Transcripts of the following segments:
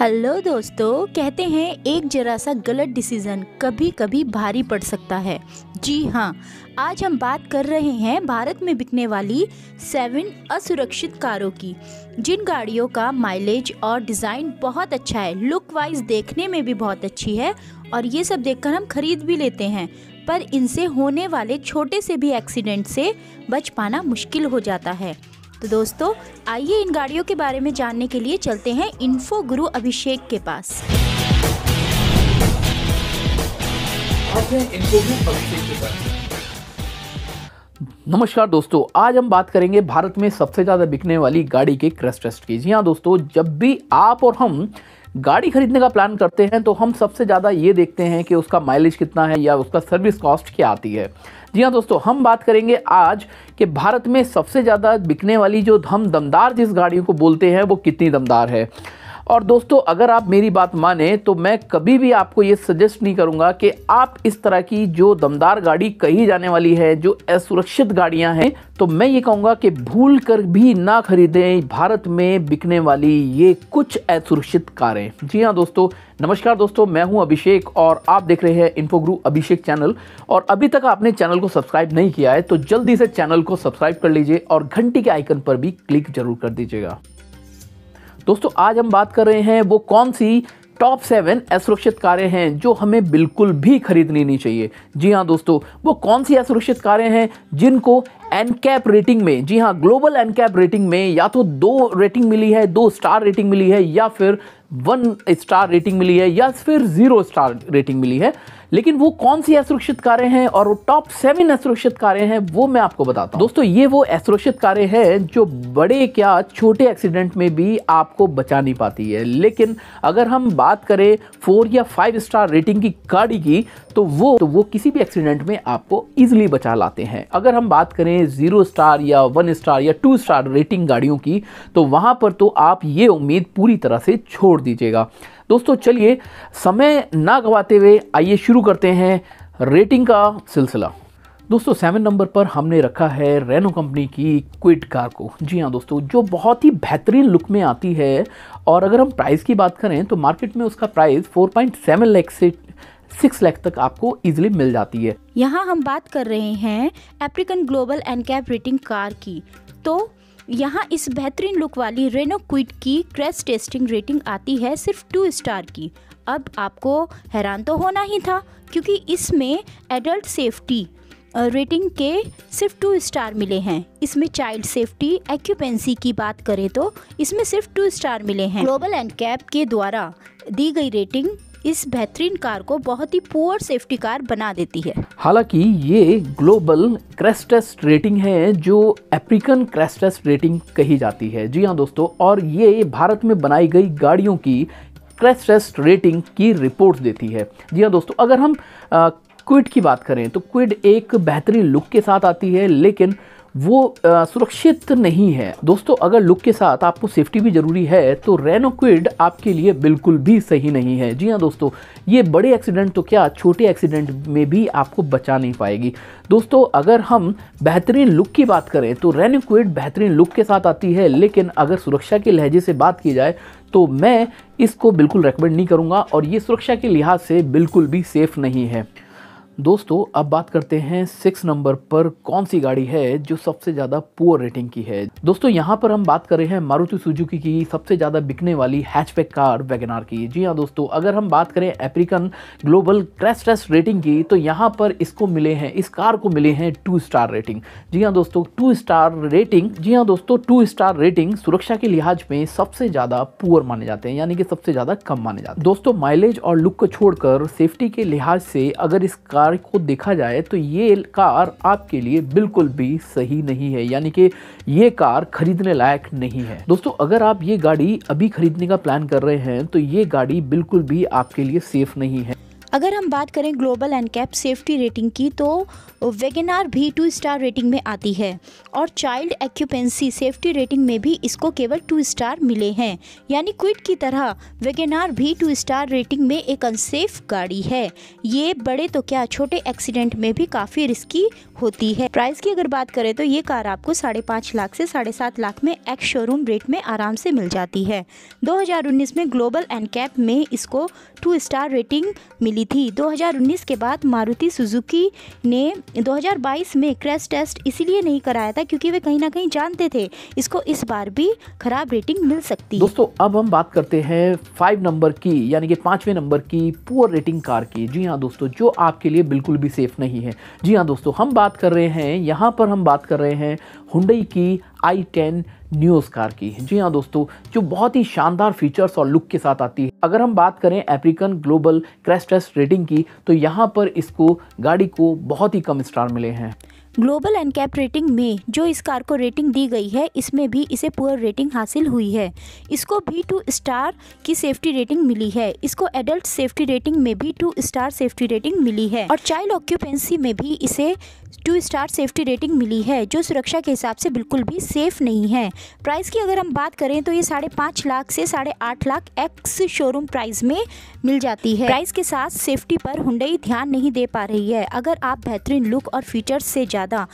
hello दोस्तों कहते हैं एक जरा सा गलत डिसीज़न कभी कभी भारी पड़ सकता है जी हाँ आज हम बात कर रहे हैं भारत में बिकने वाली सेवन असुरक्षित कारों की जिन गाड़ियों का माइलेज और डिज़ाइन बहुत अच्छा है लुक वाइज देखने में भी बहुत अच्छी है और ये सब देखकर हम खरीद भी लेते हैं पर इनसे होने वाले छोटे से भी एक्सीडेंट से बच पाना मुश्किल हो जाता है तो दोस्तों आइए इन गाड़ियों के बारे में जानने के लिए चलते हैं इन्फो गुरु अभिषेक के पास नमस्कार दोस्तों आज हम बात करेंगे भारत में सबसे ज़्यादा बिकने वाली गाड़ी के क्रश टेस्ट की जी हाँ दोस्तों जब भी आप और हम गाड़ी खरीदने का प्लान करते हैं तो हम सबसे ज़्यादा ये देखते हैं कि उसका माइलेज कितना है या उसका सर्विस कॉस्ट क्या आती है जी हाँ दोस्तों हम बात करेंगे आज कि भारत में सबसे ज़्यादा बिकने वाली जो हम दमदार जिस गाड़ियों को बोलते हैं वो कितनी दमदार है और दोस्तों अगर आप मेरी बात माने तो मैं कभी भी आपको ये सजेस्ट नहीं करूँगा कि आप इस तरह की जो दमदार गाड़ी कही जाने वाली है जो असुरक्षित गाड़ियाँ हैं तो मैं ये कहूँगा कि भूल कर भी ना खरीदें भारत में बिकने वाली ये कुछ असुरक्षित कारें जी हाँ दोस्तों नमस्कार दोस्तों मैं हूं अभिषेक और आप देख रहे हैं इन्फोग्रू अभिषेक चैनल और अभी तक आपने चैनल को सब्सक्राइब नहीं किया है तो जल्दी से चैनल को सब्सक्राइब कर लीजिए और घंटी के आइकन पर भी क्लिक जरूर कर दीजिएगा दोस्तों आज हम बात कर रहे हैं वो कौन सी टॉप सेवन असुरक्षित कारें हैं जो हमें बिल्कुल भी खरीदनी नहीं चाहिए जी हाँ दोस्तों वो कौन सी असुरक्षित कारें हैं जिनको एनकैप रेटिंग में जी हाँ ग्लोबल एनकैप रेटिंग में या तो दो रेटिंग मिली है दो स्टार रेटिंग मिली है या फिर वन स्टार रेटिंग मिली है या फिर ज़ीरो स्टार रेटिंग मिली है लेकिन वो कौन सी असुरक्षित कारें हैं और वो टॉप सेवन असुरक्षित कारें हैं वो मैं आपको बताता हूँ दोस्तों ये वो असुरक्षित कारें हैं जो बड़े क्या छोटे एक्सीडेंट में भी आपको बचा नहीं पाती है लेकिन अगर हम बात करें फोर या फाइव स्टार रेटिंग की गाड़ी की तो वो तो वो किसी भी एक्सीडेंट में आपको ईजिली बचा लाते हैं अगर हम बात करें ज़ीरो स्टार या वन स्टार या टू स्टार रेटिंग गाड़ियों की तो वहाँ पर तो आप ये उम्मीद पूरी तरह से छोड़ छोड़ दीजिएगा दोस्तों चलिए समय ना गवाते हुए आइए शुरू करते हैं रेटिंग का सिलसिला दोस्तों सेवन नंबर पर हमने रखा है रेनो कंपनी की क्विट कार को जी हाँ दोस्तों जो बहुत ही बेहतरीन लुक में आती है और अगर हम प्राइस की बात करें तो मार्केट में उसका प्राइस 4.7 लैख से सिक्स लाख तक आपको इजीली मिल जाती है यहाँ हम बात कर रहे हैं African global and cap rating car की तो यहाँ इस बेहतरीन लुक वाली रेनो क्विट की क्रेस टेस्टिंग रेटिंग आती है सिर्फ टू स्टार की अब आपको हैरान तो होना ही था क्योंकि इसमें एडल्ट सेफ्टी रेटिंग के सिर्फ टू स्टार मिले हैं इसमें चाइल्ड सेफ्टी एक्यूपेंसी की बात करें तो इसमें सिर्फ टू स्टार मिले हैं ग्लोबल एंड कैप के द्वारा दी गई रेटिंग इस बेहतरीन कार को बहुत ही पुअर सेफ्टी कार बना देती है हालांकि ये ग्लोबल क्रेस्टस रेटिंग है जो अफ्रीकन क्रैश टेस्ट रेटिंग कही जाती है जी हाँ दोस्तों और ये भारत में बनाई गई गाड़ियों की क्रैश रेटिंग की रिपोर्ट देती है जी हाँ दोस्तों अगर हम आ, क्विड की बात करें तो क्विड एक बेहतरीन लुक के साथ आती है लेकिन वो सुरक्षित नहीं है दोस्तों अगर लुक के साथ आपको सेफ्टी भी ज़रूरी है तो रेनोक्विड आपके लिए बिल्कुल भी सही नहीं है जी हाँ दोस्तों ये बड़े एक्सीडेंट तो क्या छोटे एक्सीडेंट में भी आपको बचा नहीं पाएगी दोस्तों अगर हम बेहतरीन लुक की बात करें तो रेनोक्विड बेहतरीन लुक के साथ आती है लेकिन अगर सुरक्षा के लहजे से बात की जाए तो मैं इसको बिल्कुल रेकमेंड नहीं करूँगा और ये सुरक्षा के लिहाज से बिल्कुल भी सेफ़ नहीं है दोस्तों अब बात करते हैं सिक्स नंबर पर कौन सी गाड़ी है जो सबसे ज़्यादा पुअर रेटिंग की है दोस्तों यहाँ पर हम बात कर रहे हैं मारुति सुजुकी की सबसे ज़्यादा बिकने वाली हैचबैक कार वैगनार की जी हाँ दोस्तों अगर हम बात करें African global crash test rating की तो यहाँ पर इसको मिले हैं इस कार को मिले हैं टू स्टार रेटिंग जी हाँ दोस्तों टू स्टार रेटिंग जी हाँ दोस्तों टू स्टार रेटिंग सुरक्षा के लिहाज में सबसे ज़्यादा पुअर माने जाते हैं यानी कि सबसे ज़्यादा कम माने जाते हैं दोस्तों माइलेज और लुक को छोड़कर सेफ्टी के लिहाज से अगर इस कार कार को देखा जाए तो ये कार आपके लिए बिल्कुल भी सही नहीं है यानी कि ये कार खरीदने लायक नहीं है दोस्तों अगर आप ये गाड़ी अभी खरीदने का प्लान कर रहे हैं तो ये गाड़ी बिल्कुल भी आपके लिए सेफ नहीं है अगर हम बात करें global and cap safety rating की तो वेगेनार भी टू स्टार रेटिंग में आती है और चाइल्ड एक्यूपेंसी सेफ्टी रेटिंग में भी इसको केवल टू स्टार मिले हैं यानी क्विट की तरह वेगेनार भी टू स्टार रेटिंग में एक अनसेफ गाड़ी है ये बड़े तो क्या छोटे एक्सीडेंट में भी काफ़ी रिस्की होती है प्राइस की अगर बात करें तो ये कार आपको साढ़े पाँच लाख से साढ़े सात लाख में एक्स शोरूम रेट में आराम से मिल जाती है 2019 में ग्लोबल एंड कैप में इसको टू स्टार रेटिंग मिली थी 2019 के बाद मारुति सुजुकी ने 2022 में क्रैश टेस्ट इसीलिए नहीं कराया था क्योंकि वे कहीं ना कहीं जानते थे इसको इस बार भी खराब रेटिंग मिल सकती दोस्तों अब हम बात करते हैं फाइव नंबर की यानी कि पाँचवें नंबर की पुअर रेटिंग कार की जी हाँ दोस्तों जो आपके लिए बिल्कुल भी सेफ़ नहीं है जी हाँ दोस्तों हम बात कर रहे हैं यहाँ पर हम बात कर रहे हैं हुडई की आई टेन न्यू स्कार की जी हाँ दोस्तों जो बहुत ही शानदार फीचर्स और लुक के साथ आती है अगर हम बात करें African global crash test rating की तो यहाँ पर इसको गाड़ी को बहुत ही कम स्टार मिले हैं ग्लोबल एनकैप रेटिंग में जो इस कार को रेटिंग दी गई है इसमें भी इसे पुअर रेटिंग हासिल हुई है इसको भी टू स्टार की सेफ्टी रेटिंग मिली है इसको एडल्ट सेफ्टी रेटिंग में भी टू स्टार सेफ्टी रेटिंग मिली है और चाइल्ड ऑक्यूपेंसी में भी इसे टू स्टार सेफ्टी रेटिंग मिली है जो सुरक्षा के हिसाब से बिल्कुल भी सेफ नहीं है प्राइस की अगर हम बात करें तो ये साढ़े पाँच लाख से साढ़े आठ लाख एक्स शोरूम प्राइस में मिल जाती है प्राइस के साथ सेफ्टी पर हुडई ध्यान नहीं दे पा रही है अगर आप बेहतरीन लुक और फीचर्स से जा ज़्यादा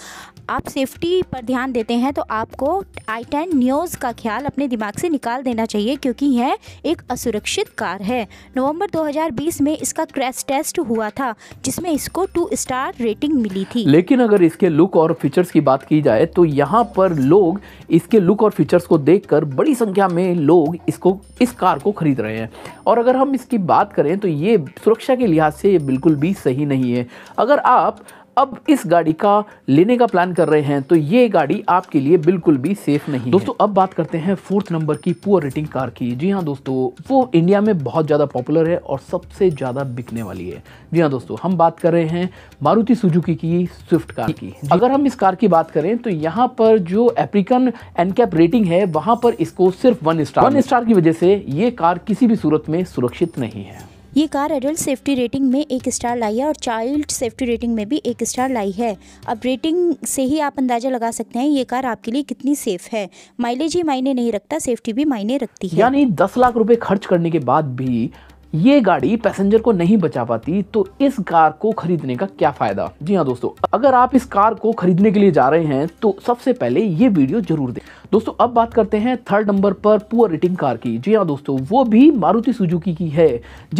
आप सेफ्टी पर ध्यान देते हैं तो आपको आई टेन न्यूज़ का ख्याल अपने दिमाग से निकाल देना चाहिए क्योंकि यह एक असुरक्षित कार है नवंबर 2020 में इसका क्रैश टेस्ट हुआ था जिसमें इसको टू स्टार रेटिंग मिली थी लेकिन अगर इसके लुक और फीचर्स की बात की जाए तो यहाँ पर लोग इसके लुक और फीचर्स को देख बड़ी संख्या में लोग इसको इस कार को खरीद रहे हैं और अगर हम इसकी बात करें तो ये सुरक्षा के लिहाज से बिल्कुल भी सही नहीं है अगर आप अब इस गाड़ी का लेने का प्लान कर रहे हैं तो ये गाड़ी आपके लिए बिल्कुल भी सेफ नहीं दोस्तों अब बात करते हैं फोर्थ नंबर की पुअर रेटिंग कार की जी हाँ दोस्तों वो इंडिया में बहुत ज़्यादा पॉपुलर है और सबसे ज़्यादा बिकने वाली है जी हाँ दोस्तों हम बात कर रहे हैं मारुति सुजुकी की स्विफ्ट कार की अगर हम इस कार की बात करें तो यहाँ पर जो एफ्रीकन एनकैप रेटिंग है वहां पर इसको सिर्फ वन स्टार वन स्टार की वजह से ये कार किसी भी सूरत में सुरक्षित नहीं है ये कार एडल्ट सेफ्टी रेटिंग में एक स्टार लाई है और चाइल्ड सेफ्टी रेटिंग में भी एक स्टार लाई है अब रेटिंग से ही आप अंदाज़ा लगा सकते हैं ये कार आपके लिए कितनी सेफ है माइलेज ही मायने नहीं रखता सेफ्टी भी मायने रखती है यानी दस लाख रुपए खर्च करने के बाद भी ये गाड़ी पैसेंजर को नहीं बचा पाती तो इस कार को खरीदने का क्या फ़ायदा जी हाँ दोस्तों अगर आप इस कार को खरीदने के लिए जा रहे हैं तो सबसे पहले ये वीडियो जरूर दें दोस्तों अब बात करते हैं थर्ड नंबर पर पुअर रेटिंग कार की जी हाँ दोस्तों वो भी मारुति सुजुकी की है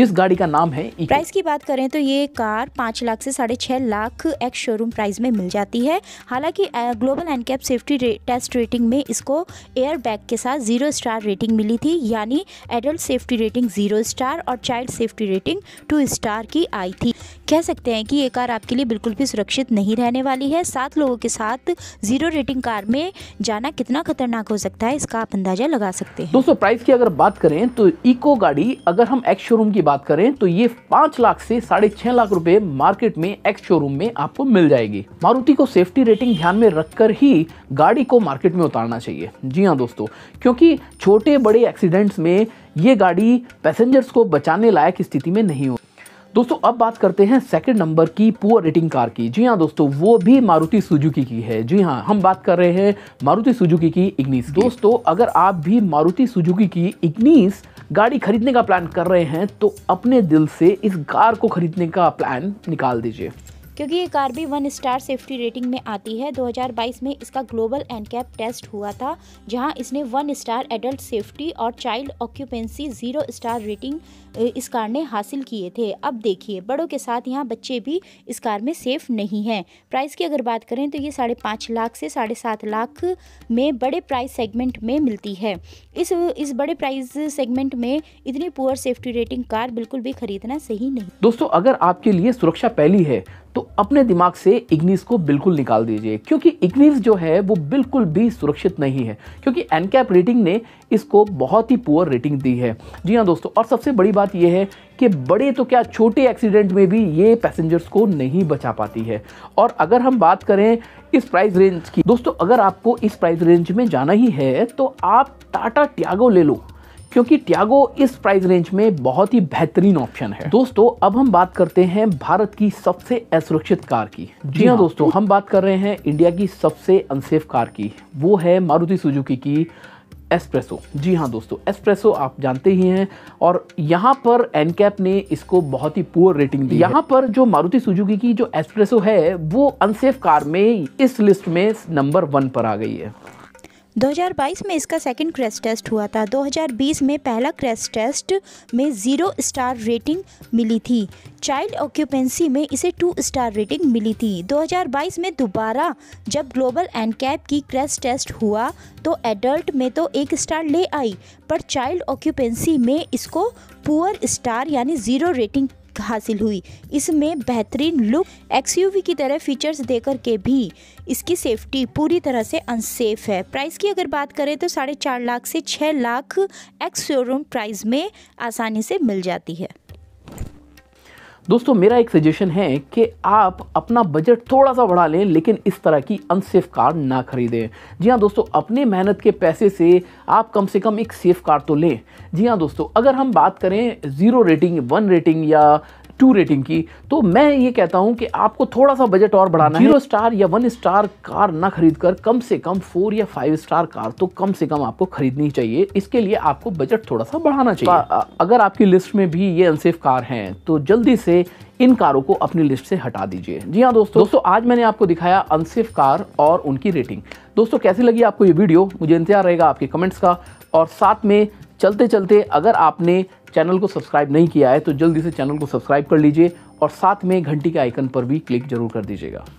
जिस गाड़ी का नाम है प्राइस की बात करें तो ये कार पांच लाख से साढ़े छह लाख एक्स शोरूम प्राइस में मिल जाती है हालांकि ग्लोबल एनकेप सेफ्टी रे, टेस्ट रेटिंग में इसको एयर बैग के साथ जीरो स्टार रेटिंग मिली थी यानी adult safety rating zero star और child safety rating two star की आई थी कह सकते हैं कि ये कार आपके लिए बिल्कुल भी सुरक्षित नहीं रहने वाली है सात लोगों के साथ जीरो रेटिंग कार में जाना कितना खतरनाक हो सकता है इसका आप अंदाजा लगा सकते हैं दोस्तों प्राइस की अगर बात करें तो इको गाड़ी अगर हम एक्स शोरूम की बात करें तो ये पांच लाख से साढ़े छह लाख रुपए मार्केट में एक्स शोरूम में आपको मिल जाएगी मारुति को सेफ्टी रेटिंग ध्यान में रखकर ही गाड़ी को मार्केट में उतारना चाहिए जी हाँ दोस्तों क्योंकि छोटे बड़े एक्सीडेंट्स में ये गाड़ी पैसेंजर्स को बचाने लायक स्थिति में नहीं होती दोस्तों अब बात करते हैं सेकंड नंबर की पुअर रेटिंग कार की जी हाँ दोस्तों वो भी मारुति सुजुकी की है जी हाँ हम बात कर रहे हैं मारुति सुजुकी की इग्निस दोस्तों अगर आप भी मारुति सुजुकी की इग्निस गाड़ी खरीदने का प्लान कर रहे हैं तो अपने दिल से इस कार को खरीदने का प्लान निकाल दीजिए क्योंकि ये कार भी वन स्टार सेफ्टी रेटिंग में आती है 2022 में इसका ग्लोबल एनकैप टेस्ट हुआ था जहां इसने वन स्टार एडल्ट सेफ्टी और child occupancy zero star rating इस कार ने हासिल किए थे अब देखिए बड़ों के साथ यहाँ बच्चे भी इस कार में सेफ नहीं हैं प्राइस की अगर बात करें तो ये साढ़े पाँच लाख से साढ़े सात लाख में बड़े प्राइस सेगमेंट में मिलती है इस इस बड़े प्राइस सेगमेंट में इतनी पुअर सेफ्टी रेटिंग कार बिल्कुल भी खरीदना सही नहीं दोस्तों अगर आपके लिए सुरक्षा पहली है तो अपने दिमाग से इग्निस को बिल्कुल निकाल दीजिए क्योंकि इग्निस जो है वो बिल्कुल भी सुरक्षित नहीं है क्योंकि एनकैप रेटिंग ने इसको बहुत ही पुअर रेटिंग दी है जी हाँ दोस्तों और सबसे बड़ी बात बात यह है कि बड़े तो क्या छोटे एक्सीडेंट में भी ये पैसेंजर्स को नहीं बचा पाती है और अगर हम बात करें इस प्राइस रेंज की दोस्तों अगर आपको इस प्राइस रेंज में जाना ही है तो आप टाटा ट्यागो ले लो क्योंकि ट्यागो इस प्राइस रेंज में बहुत ही बेहतरीन ऑप्शन है दोस्तों अब हम बात करते हैं भारत की सबसे असुरक्षित कार की जी हाँ, हाँ दोस्तों हम बात कर रहे हैं इंडिया की सबसे अनसेफ कार की वो है मारुति सुजुकी की एस्प्रेसो जी हाँ दोस्तों एस्प्रेसो आप जानते ही हैं और यहाँ पर एनकैप ने इसको बहुत ही पुअर रेटिंग दी यहाँ पर जो मारुति सुजुकी की जो एस्प्रेसो है वो अनसेफ कार में इस लिस्ट में नंबर वन पर आ गई है 2022 में इसका सेकंड क्रैश टेस्ट हुआ था 2020 में पहला क्रैश टेस्ट में ज़ीरो स्टार रेटिंग मिली थी चाइल्ड ऑक्यूपेंसी में इसे टू स्टार रेटिंग मिली थी 2022 में दोबारा जब ग्लोबल एंड कैप की क्रैश टेस्ट हुआ तो एडल्ट में तो एक स्टार ले आई पर चाइल्ड ऑक्यूपेंसी में इसको पुअर स्टार यानी ज़ीरो रेटिंग हासिल हुई इसमें बेहतरीन लुक एक्सयूवी की तरह फीचर्स देकर के भी इसकी सेफ्टी पूरी तरह से अनसेफ है प्राइस की अगर बात करें तो साढ़े चार लाख से छः लाख एक्स शोरूम प्राइस में आसानी से मिल जाती है दोस्तों मेरा एक सजेशन है कि आप अपना बजट थोड़ा सा बढ़ा लें लेकिन इस तरह की अनसेफ कार ना खरीदें जी हाँ दोस्तों अपने मेहनत के पैसे से आप कम से कम एक सेफ कार तो लें जी हाँ दोस्तों अगर हम बात करें ज़ीरो रेटिंग वन रेटिंग या टू रेटिंग की तो मैं ये कहता हूं कि आपको थोड़ा सा बजट और बढ़ाना जीरो स्टार या वन स्टार कार ना खरीद कर कम से कम फोर या फाइव स्टार कार तो कम से कम आपको खरीदनी चाहिए इसके लिए आपको बजट थोड़ा सा बढ़ाना चाहिए तो, अगर आपकी लिस्ट में भी ये अनसेफ कार हैं तो जल्दी से इन कारों को अपनी लिस्ट से हटा दीजिए जी हाँ दोस्तों दोस्तों आज मैंने आपको दिखाया अनसेफ कार और उनकी रेटिंग दोस्तों कैसी लगी आपको ये वीडियो मुझे इंतजार रहेगा आपके कमेंट्स का और साथ में चलते चलते अगर आपने चैनल को सब्सक्राइब नहीं किया है तो जल्दी से चैनल को सब्सक्राइब कर लीजिए और साथ में घंटी के आइकन पर भी क्लिक जरूर कर दीजिएगा